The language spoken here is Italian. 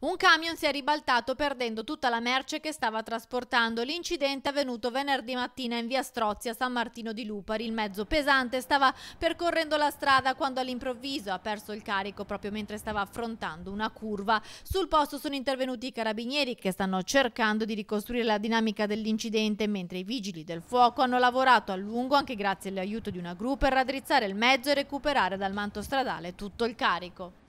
Un camion si è ribaltato perdendo tutta la merce che stava trasportando. L'incidente è avvenuto venerdì mattina in via Strozia, San Martino di Lupari. Il mezzo pesante stava percorrendo la strada quando all'improvviso ha perso il carico proprio mentre stava affrontando una curva. Sul posto sono intervenuti i carabinieri che stanno cercando di ricostruire la dinamica dell'incidente mentre i vigili del fuoco hanno lavorato a lungo anche grazie all'aiuto di una gru per raddrizzare il mezzo e recuperare dal manto stradale tutto il carico.